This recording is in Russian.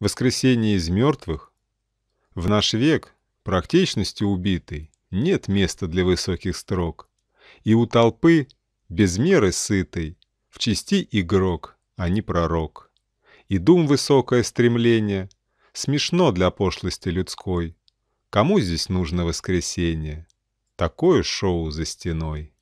воскресение из мертвых, в наш век, практичностью убитый, нет места для высоких строк, и у толпы, без меры сытой, в чести игрок, а не пророк. И дум высокое стремление, смешно для пошлости людской. Кому здесь нужно воскресенье? Такое шоу за стеной.